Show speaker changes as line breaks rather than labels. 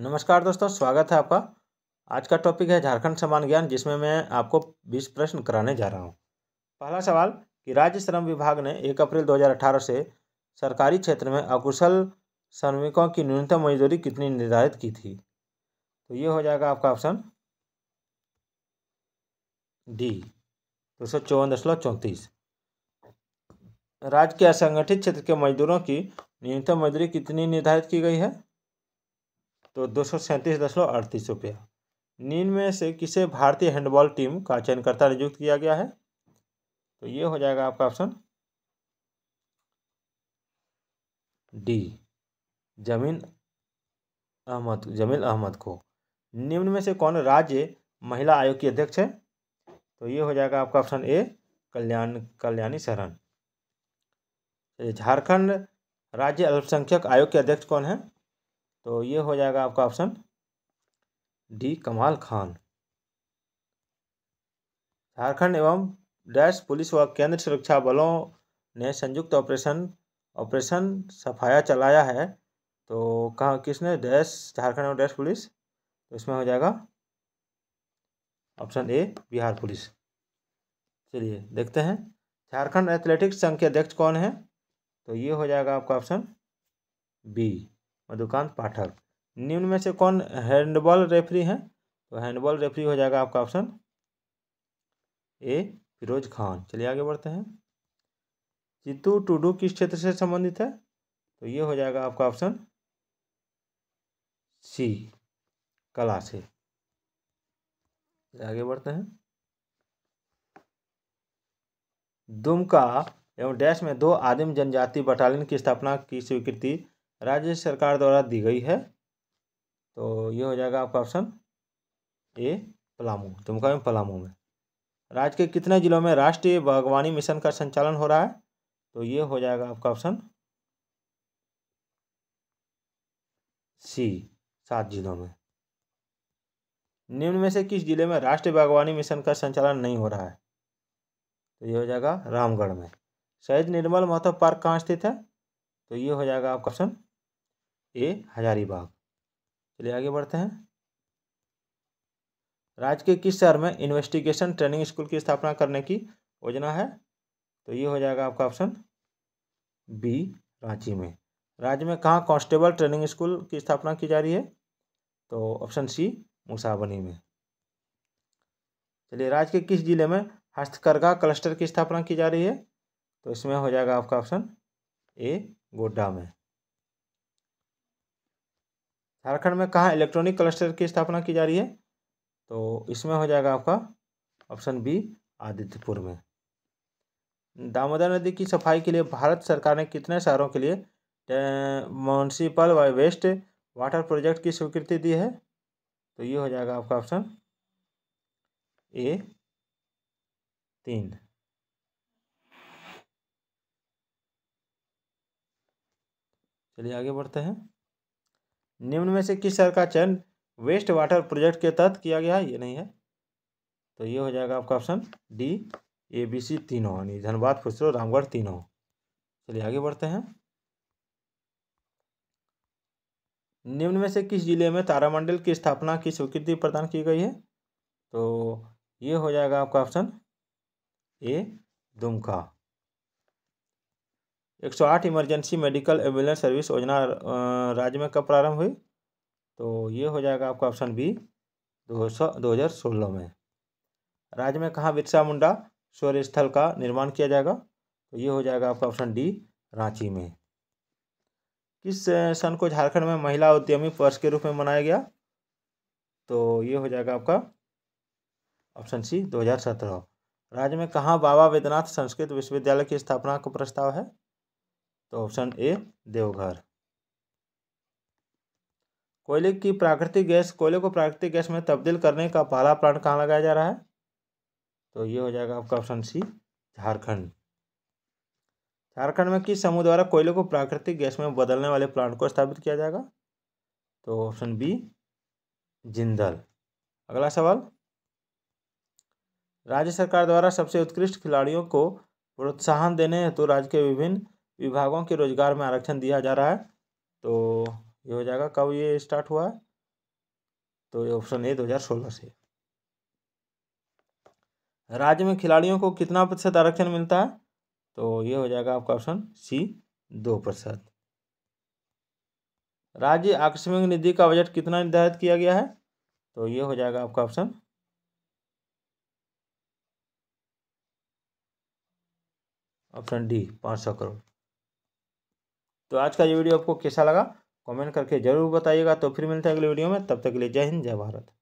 नमस्कार दोस्तों स्वागत है आपका आज का टॉपिक है झारखंड समान ज्ञान जिसमें मैं आपको 20 प्रश्न कराने जा रहा हूं पहला सवाल कि राज्य श्रम विभाग ने 1 अप्रैल 2018 से सरकारी क्षेत्र में अकुशल श्रमिकों की न्यूनतम मजदूरी कितनी निर्धारित की थी तो ये हो जाएगा आपका ऑप्शन डी दो सौ चौवन दशमलव चौंतीस राज्य के असंगठित क्षेत्र के मजदूरों की न्यूनतम मजदूरी कितनी निर्धारित की गई है तो दो सौ सैंतीस दशमलव अड़तीस रुपया निम्न में से किसे भारतीय हैंडबॉल टीम का चयनकर्ता नियुक्त किया गया है तो ये हो जाएगा आपका ऑप्शन डी जमीन अहमद जमील अहमद को निम्न में से कौन राज्य महिला आयोग की अध्यक्ष है तो ये हो जाएगा आपका ऑप्शन ए कल्याण कल्याणी शरण झारखंड राज्य अल्पसंख्यक आयोग के अध्यक्ष कौन है तो ये हो जाएगा आपका ऑप्शन डी कमाल खान झारखंड एवं डैश पुलिस व केंद्र सुरक्षा बलों ने संयुक्त ऑपरेशन ऑपरेशन सफाया चलाया है तो कहा किसने डैश झारखंड एवं डैश पुलिस तो इसमें हो जाएगा ऑप्शन ए बिहार पुलिस चलिए देखते हैं झारखंड एथलेटिक्स संघ के अध्यक्ष कौन है तो ये हो जाएगा आपका ऑप्शन बी मधुकांत पाठक निम्न में से कौन हैंडबॉल रेफरी हैं तो हैंडबॉल रेफरी हो जाएगा आपका ऑप्शन ए फिरोज खान चलिए आगे बढ़ते हैं चित्तू टूडू किस क्षेत्र से संबंधित है तो ये हो जाएगा आपका ऑप्शन सी कला से आगे बढ़ते हैं दुमका एवं डैश में दो आदिम जनजाति बटालियन की स्थापना की स्वीकृति राज्य सरकार द्वारा दी गई है तो ये हो जाएगा आपका ऑप्शन ए पलामू दुमका तो में पलामू में राज्य के कितने जिलों में राष्ट्रीय बागवानी मिशन का संचालन हो रहा है तो ये हो जाएगा आपका ऑप्शन सी सात जिलों में निम्न में से किस जिले में राष्ट्रीय बागवानी मिशन का संचालन नहीं हो रहा है तो ये हो जाएगा रामगढ़ में शहीद निर्मल माधव पार्क कहाँ स्थित है तो ये हो जाएगा आपका ऑप्शन ए हजारीबाग चलिए आगे बढ़ते हैं राज्य के किस शहर में इन्वेस्टिगेशन ट्रेनिंग स्कूल की स्थापना करने की योजना है तो ये हो जाएगा आपका ऑप्शन बी रांची में राज्य में कहाँ कांस्टेबल ट्रेनिंग स्कूल की स्थापना की जा रही है तो ऑप्शन सी मुसाबनी में चलिए राज्य के किस जिले में हस्तकरघा क्लस्टर की स्थापना की जा रही है तो इसमें हो जाएगा आपका ऑप्शन ए गोड्डा में झारखंड में कहाँ इलेक्ट्रॉनिक क्लस्टर की स्थापना की जा रही है तो इसमें हो जाएगा आपका ऑप्शन बी आदित्यपुर में दामोदर नदी की सफाई के लिए भारत सरकार ने कितने शहरों के लिए म्यूनसिपल व वेस्ट वाटर प्रोजेक्ट की स्वीकृति दी है तो ये हो जाएगा आपका ऑप्शन ए तीन चलिए आगे बढ़ते हैं निम्न में से किस शहर का चयन वेस्ट वाटर प्रोजेक्ट के तहत किया गया है ये नहीं है तो ये हो जाएगा आपका option D A B C तीनों यानी धनबाद फुसरो रामगढ़ तीनों चलिए आगे बढ़ते हैं निम्न में से किस जिले में तारामंडल की स्थापना की स्वीकृति प्रदान की गई है तो ये हो जाएगा आपका option A Dumka 108 emergency medical ambulance service योजना राज्य में कब प्रारंभ हुई तो ये हो जाएगा आपका ऑप्शन बी दो सौ दो हज़ार सोलह में राज्य में कहाँ बिरसा मुंडा सूर्य स्थल का निर्माण किया जाएगा तो ये हो जाएगा आपका ऑप्शन डी रांची में किस सन को झारखंड में महिला उद्यमी वर्ष के रूप में मनाया गया तो ये हो जाएगा आपका ऑप्शन सी 2017 राज्य में कहाँ बाबा वेदनाथ संस्कृत विश्वविद्यालय की स्थापना का प्रस्ताव है तो ऑप्शन ए देवघर कोयले की प्राकृतिक गैस कोयले को प्राकृतिक गैस में तब्दील करने का पहला प्लांट कहाँ लगाया जा रहा है तो ये हो जाएगा आपका ऑप्शन सी झारखंड झारखंड में किस समूह द्वारा कोयले को प्राकृतिक गैस में बदलने वाले प्लांट को स्थापित किया जाएगा तो ऑप्शन बी जिंदल अगला सवाल राज्य सरकार द्वारा सबसे उत्कृष्ट खिलाड़ियों को प्रोत्साहन देने हेतु तो राज्य के विभिन्न विभागों के रोजगार में आरक्षण दिया जा रहा है तो ये हो जाएगा कब ये स्टार्ट हुआ तो ये ऑप्शन ए 2016 से राज्य में खिलाड़ियों को कितना प्रतिशत आरक्षण मिलता है तो ये हो जाएगा आपका ऑप्शन सी दो प्रतिशत राज्य आकस्मिक निधि का बजट कितना निर्धारित किया गया है तो ये हो जाएगा आपका ऑप्शन ऑप्शन डी पाँच सौ करोड़ तो आज का ये वीडियो आपको कैसा लगा कमेंट करके ज़रूर बताइएगा तो फिर मिलते हैं अगले वीडियो में तब तक के लिए जय हिंद जय भारत